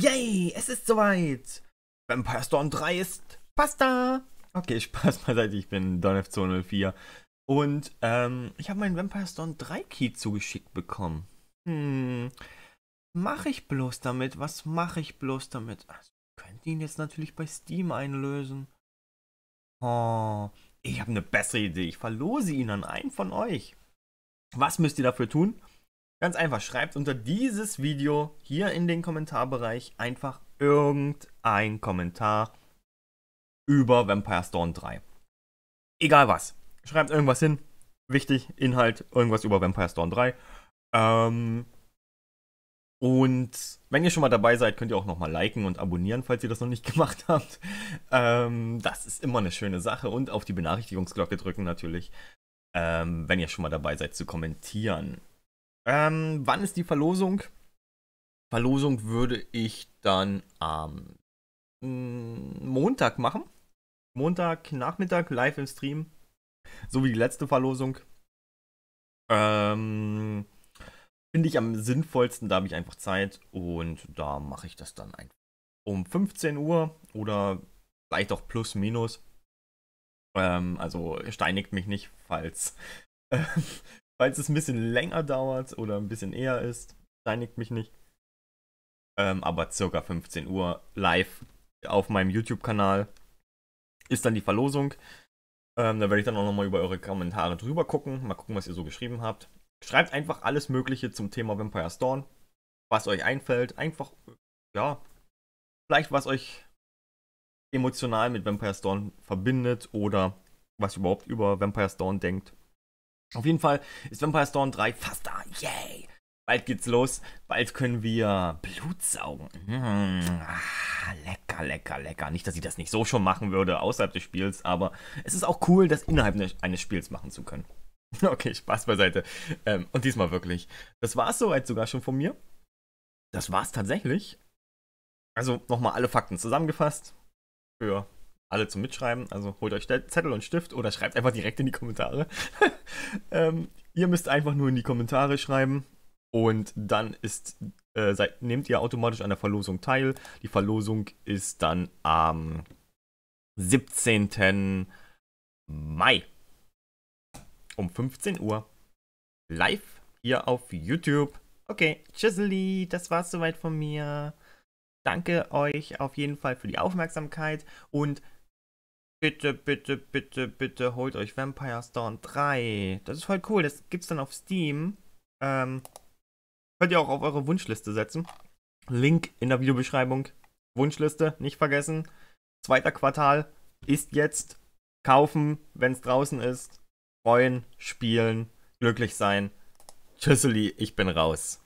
Yay, es ist soweit! Vampire Storm 3 ist Pasta! Okay, Spaß beiseite, ich bin DonF204. Und ähm, ich habe meinen Vampire Storm 3 Key zugeschickt bekommen. Hm, mache ich bloß damit? Was mache ich bloß damit? Also, ich könnte ihn jetzt natürlich bei Steam einlösen. Oh, ich habe eine bessere Idee. Ich verlose ihn an einen von euch. Was müsst ihr dafür tun? Ganz einfach, schreibt unter dieses Video hier in den Kommentarbereich einfach irgendein Kommentar über Vampire Storm 3. Egal was. Schreibt irgendwas hin. Wichtig, Inhalt, irgendwas über Vampire Storm 3. Ähm, und wenn ihr schon mal dabei seid, könnt ihr auch nochmal liken und abonnieren, falls ihr das noch nicht gemacht habt. Ähm, das ist immer eine schöne Sache. Und auf die Benachrichtigungsglocke drücken natürlich, ähm, wenn ihr schon mal dabei seid, zu kommentieren. Ähm, wann ist die Verlosung? Verlosung würde ich dann am hm, Montag machen. Montag Nachmittag live im Stream. So wie die letzte Verlosung. Ähm, Finde ich am sinnvollsten, da habe ich einfach Zeit und da mache ich das dann einfach um 15 Uhr oder vielleicht auch plus minus. Ähm, also steinigt mich nicht, falls äh, Falls es ein bisschen länger dauert oder ein bisschen eher ist, steinigt mich nicht. Ähm, aber circa 15 Uhr live auf meinem YouTube-Kanal ist dann die Verlosung. Ähm, da werde ich dann auch nochmal über eure Kommentare drüber gucken. Mal gucken, was ihr so geschrieben habt. Schreibt einfach alles Mögliche zum Thema Vampire Storm, Was euch einfällt. Einfach, ja, vielleicht was euch emotional mit Vampire Storm verbindet oder was ihr überhaupt über Vampire Storm denkt. Auf jeden Fall ist Vampire Storm 3 fast da. Yay! Bald geht's los. Bald können wir Blut saugen. Mmh. Ah, lecker, lecker, lecker. Nicht, dass ich das nicht so schon machen würde außerhalb des Spiels, aber es ist auch cool, das innerhalb ne-, eines Spiels machen zu können. Okay, Spaß beiseite. Ähm, und diesmal wirklich. Das war's soweit sogar schon von mir. Das war's tatsächlich. Also nochmal alle Fakten zusammengefasst. Für alle zum Mitschreiben. Also holt euch Zettel und Stift oder schreibt einfach direkt in die Kommentare. ähm, ihr müsst einfach nur in die Kommentare schreiben und dann ist, äh, seid, nehmt ihr automatisch an der Verlosung teil. Die Verlosung ist dann am 17. Mai um 15 Uhr live hier auf YouTube. Okay, tschüsseli, das war's soweit von mir. Danke euch auf jeden Fall für die Aufmerksamkeit und Bitte, bitte, bitte, bitte holt euch Vampire Dawn 3. Das ist voll cool. Das gibt's dann auf Steam. Ähm, könnt ihr auch auf eure Wunschliste setzen. Link in der Videobeschreibung. Wunschliste, nicht vergessen. Zweiter Quartal ist jetzt. Kaufen, wenn es draußen ist. Freuen, spielen, glücklich sein. Tschüsseli, ich bin raus.